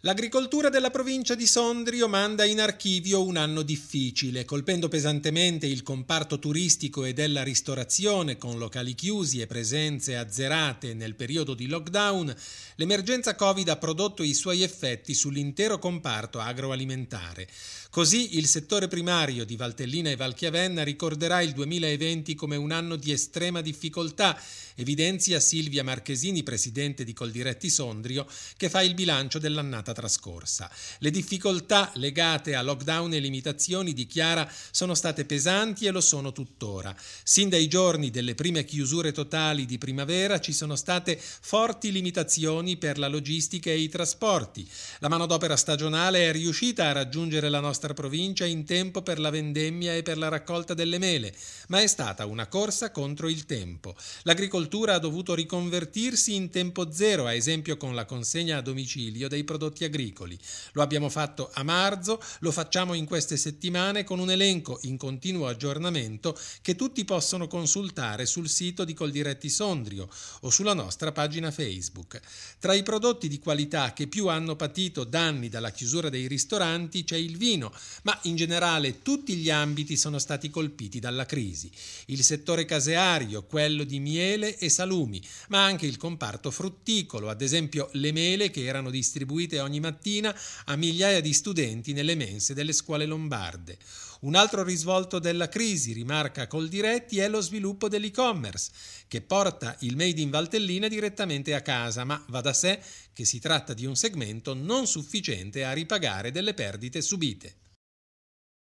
L'agricoltura della provincia di Sondrio manda in archivio un anno difficile, colpendo pesantemente il comparto turistico e della ristorazione, con locali chiusi e presenze azzerate nel periodo di lockdown, l'emergenza Covid ha prodotto i suoi effetti sull'intero comparto agroalimentare. Così il settore primario di Valtellina e Valchiavenna ricorderà il 2020 come un anno di estrema difficoltà, evidenzia Silvia Marchesini, presidente di Coldiretti Sondrio, che fa il bilancio dell'annata giornata trascorsa. Le difficoltà legate a lockdown e limitazioni di Chiara sono state pesanti e lo sono tuttora. Sin dai giorni delle prime chiusure totali di primavera ci sono state forti limitazioni per la logistica e i trasporti. La manodopera stagionale è riuscita a raggiungere la nostra provincia in tempo per la vendemmia e per la raccolta delle mele, ma è stata una corsa contro il tempo. L'agricoltura ha dovuto riconvertirsi in tempo zero, ad esempio con la consegna a domicilio dei prodotti prodotti agricoli. Lo abbiamo fatto a marzo, lo facciamo in queste settimane con un elenco in continuo aggiornamento che tutti possono consultare sul sito di Coldiretti Sondrio o sulla nostra pagina Facebook. Tra i prodotti di qualità che più hanno patito danni dalla chiusura dei ristoranti c'è il vino, ma in generale tutti gli ambiti sono stati colpiti dalla crisi. Il settore caseario, quello di miele e salumi, ma anche il comparto frutticolo, ad esempio le mele che erano distribuite ogni mattina a migliaia di studenti nelle mense delle scuole lombarde. Un altro risvolto della crisi, rimarca Coldiretti, è lo sviluppo dell'e-commerce, che porta il Made in Valtellina direttamente a casa, ma va da sé che si tratta di un segmento non sufficiente a ripagare delle perdite subite.